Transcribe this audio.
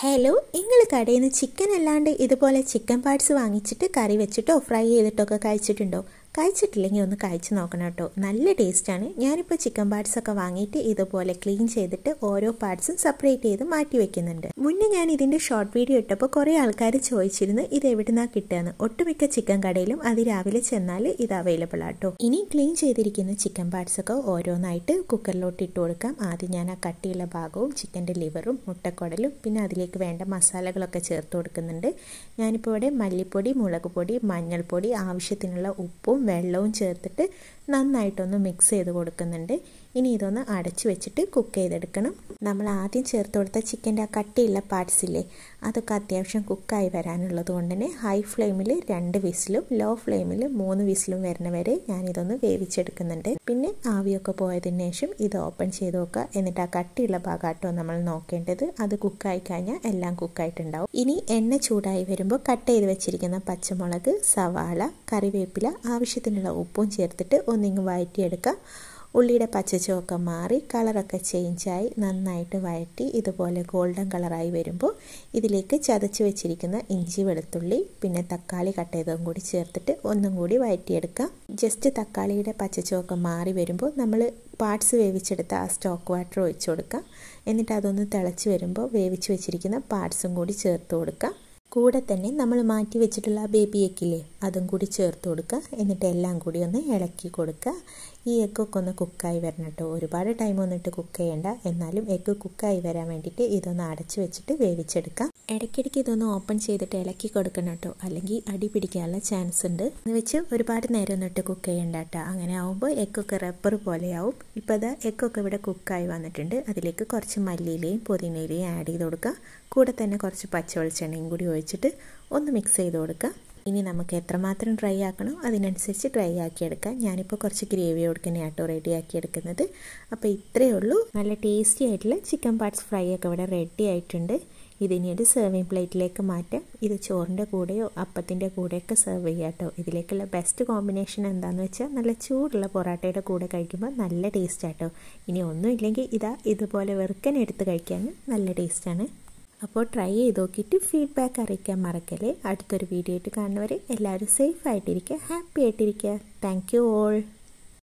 hello നിങ്ങൾ കടയിൽ നിന്ന് ചിക്കൻ അല്ലാണ്ട് ഇതുപോലെ ചിക്കൻ പാർട്സ് വാങ്ങിച്ചിട്ട് കറി വെച്ചിട്ടോ ഫ്രൈ ചെയ്തിട്ടോ ഒക്കെ കഴിച്ചിട്ടുണ്ടോ കഴിച്ചിട്ടില്ലെങ്കിൽ ഒന്ന് കഴിച്ച് നോക്കണം കേട്ടോ നല്ല ടേസ്റ്റാണ് ഞാനിപ്പോൾ ചിക്കൻ പാർട്സൊക്കെ വാങ്ങിയിട്ട് ഇതുപോലെ ക്ലീൻ ചെയ്തിട്ട് ഓരോ പാർട്സും സെപ്പറേറ്റ് ചെയ്ത് മാറ്റി വെക്കുന്നുണ്ട് മുന്നേ ഞാൻ ഇതിൻ്റെ ഷോർട്ട് വീഡിയോ ഇട്ടപ്പോൾ കുറേ ആൾക്കാർ ചോദിച്ചിരുന്നു ഇത് എവിടുന്നാണ് കിട്ടുകയെന്ന് ഒട്ടുമിക്ക ചിക്കൻ കടയിലും അത് രാവിലെ ചെന്നാൽ ഇത് അവൈലബിൾ ആട്ടോ ഇനി ക്ലീൻ ചെയ്തിരിക്കുന്ന ചിക്കൻ പാർട്സൊക്കെ ഓരോന്നായിട്ട് കുക്കറിലോട്ട് ഇട്ട് കൊടുക്കാം ആദ്യം ഞാൻ ആ കട്ടിയുള്ള ഭാഗവും ചിക്കൻ്റെ ലിവറും മുട്ടക്കൊടലും പിന്നെ അതിലേക്ക് വേണ്ട മസാലകളൊക്കെ ചേർത്ത് കൊടുക്കുന്നുണ്ട് ഞാനിപ്പോൾ ഇവിടെ മല്ലിപ്പൊടി മുളക് പൊടി മഞ്ഞൾപ്പൊടി ആവശ്യത്തിനുള്ള ഉപ്പും വെള്ളവും ചേർത്തിട്ട് നന്നായിട്ടൊന്ന് മിക്സ് ചെയ്ത് കൊടുക്കുന്നുണ്ട് ഇനി ഇതൊന്ന് അടച്ച് വെച്ചിട്ട് കുക്ക് ചെയ്തെടുക്കണം നമ്മൾ ആദ്യം ചേർത്ത് കൊടുത്ത ചിക്കൻ്റെ ആ കട്ടിയുള്ള പാർട്സ് ഇല്ലേ അതൊക്കെ അത്യാവശ്യം കുക്കായി വരാനുള്ളത് കൊണ്ട് തന്നെ ഹൈ ഫ്ലെയിമിൽ രണ്ട് വിസിലും ലോ ഫ്ലെയിമിൽ മൂന്ന് വിസിലും വരുന്ന വരെ ഞാനിതൊന്ന് വേവിച്ചെടുക്കുന്നുണ്ട് പിന്നെ ആവിയൊക്കെ പോയതിന് ശേഷം ഇത് ഓപ്പൺ ചെയ്ത് നോക്കുക എന്നിട്ട് ആ കട്ടിയുള്ള ഭാഗമായിട്ടോ നമ്മൾ നോക്കേണ്ടത് അത് കുക്കായി കഴിഞ്ഞാൽ എല്ലാം കുക്കായിട്ടുണ്ടാവും ഇനി എണ്ണ ചൂടായി വരുമ്പോൾ കട്ട് ചെയ്ത് വെച്ചിരിക്കുന്ന പച്ചമുളക് സവാള കറിവേപ്പില ആവശ്യം ആവശ്യത്തിനുള്ള ഉപ്പും ചേർത്തിട്ട് ഒന്നിങ്ങ് വഴറ്റിയെടുക്കാം ഉള്ളിയുടെ പച്ചച്ചുവൊക്കെ മാറി കളറൊക്കെ ചേഞ്ചായി നന്നായിട്ട് വഴറ്റി ഇതുപോലെ ഗോൾഡൻ കളറായി വരുമ്പോൾ ഇതിലേക്ക് ചതച്ച് വെച്ചിരിക്കുന്ന ഇഞ്ചി വെളുത്തുള്ളി പിന്നെ തക്കാളി കട്ട് ചെയ്തതും കൂടി ചേർത്തിട്ട് ഒന്നും കൂടി വഴറ്റിയെടുക്കാം ജസ്റ്റ് തക്കാളിയുടെ പച്ചച്ചുവൊക്കെ മാറി വരുമ്പോൾ നമ്മൾ പാർട്സ് വേവിച്ചെടുത്ത ആ സ്റ്റോക്ക് വാട്ടർ ഒഴിച്ചു കൊടുക്കാം എന്നിട്ട് അതൊന്ന് തിളച്ച് വരുമ്പോൾ വേവിച്ച് വെച്ചിരിക്കുന്ന പാർട്സും കൂടി ചേർത്ത് കൊടുക്കാം കൂടെ തന്നെ നമ്മൾ മാറ്റി വെച്ചിട്ടുള്ള ബേബി എക്കില്ലേ അതും കൂടി ചേർത്ത് കൊടുക്കുക എന്നിട്ട് എല്ലാം കൂടി ഒന്ന് ഇളക്കി കൊടുക്കുക ഈ എഗ്ഗൊക്കെ ഒന്ന് കുക്കായി വരണം കേട്ടോ ഒരുപാട് ടൈം വന്നിട്ട് കുക്ക് ചെയ്യേണ്ട എന്നാലും എഗ്ഗ് കുക്കായി വരാൻ വേണ്ടിയിട്ട് ഇതൊന്ന് അടച്ചു വെച്ചിട്ട് വേവിച്ചെടുക്കാം ഇടയ്ക്കിടയ്ക്ക് ഇതൊന്ന് ഓപ്പൺ ചെയ്തിട്ട് ഇളക്കി കൊടുക്കണം കേട്ടോ അല്ലെങ്കിൽ അടി പിടിക്കാനുള്ള ചാൻസ് ഉണ്ട് എന്ന് വെച്ച് ഒരുപാട് നേരം ഒന്നിട്ട് കുക്ക് ചെയ്യേണ്ട കേട്ടോ അങ്ങനെ ആവുമ്പോൾ എക്കൊക്കെ റബ്ബർ പോലെയാവും ഇപ്പോൾ അത് എക്കൊക്കെ ഇവിടെ കുക്കായി വന്നിട്ടുണ്ട് അതിലേക്ക് കുറച്ച് മല്ലിയിലയും പുതിനയിലയും ആഡ് ചെയ്ത് കൊടുക്കുക കൂടെ തന്നെ കുറച്ച് പച്ച വെളിച്ചെണ്ണയും കൂടി ഒഴിച്ചിട്ട് ഒന്ന് മിക്സ് ചെയ്ത് കൊടുക്കുക ഇനി നമുക്ക് എത്രമാത്രം ഡ്രൈ ആക്കണോ അതിനനുസരിച്ച് ഡ്രൈ ആക്കിയെടുക്കാം ഞാനിപ്പോൾ കുറച്ച് ഗ്രേവി കൊടുക്കുന്ന ആട്ടോ റെഡി ആക്കിയെടുക്കുന്നത് അപ്പോൾ ഇത്രയേ ഉള്ളൂ നല്ല ടേസ്റ്റി ആയിട്ടുള്ള ചിക്കൻ പാർട്സ് ഫ്രൈ ഒക്കെ ഇവിടെ റെഡി ആയിട്ടുണ്ട് ഇതിനി ഒരു സെർവിങ് പ്ലേറ്റിലേക്ക് മാറ്റാം ഇത് ചോറിൻ്റെ കൂടെയോ അപ്പത്തിൻ്റെ കൂടെയൊക്കെ സെർവ് ചെയ്യാം കേട്ടോ ഇതിലേക്കുള്ള ബെസ്റ്റ് കോമ്പിനേഷൻ എന്താണെന്ന് വെച്ചാൽ നല്ല ചൂടുള്ള പൊറാട്ടയുടെ കൂടെ കഴിക്കുമ്പോൾ നല്ല ടേസ്റ്റാട്ടോ ഇനി ഒന്നും ഇല്ലെങ്കിൽ ഇതാ ഇതുപോലെ വെറുക്കൻ എടുത്ത് കഴിക്കാൻ നല്ല ടേസ്റ്റാണ് അപ്പോൾ ട്രൈ ചെയ്ത് നോക്കിയിട്ട് ഫീഡ്ബാക്ക് അറിയിക്കാൻ മറക്കല്ലേ അടുത്തൊരു വീഡിയോ ആയിട്ട് കാണുന്നവരെ എല്ലാവരും സേഫ് ആയിട്ടിരിക്കുക ഹാപ്പി ആയിട്ടിരിക്കുക താങ്ക് യു ഓൾ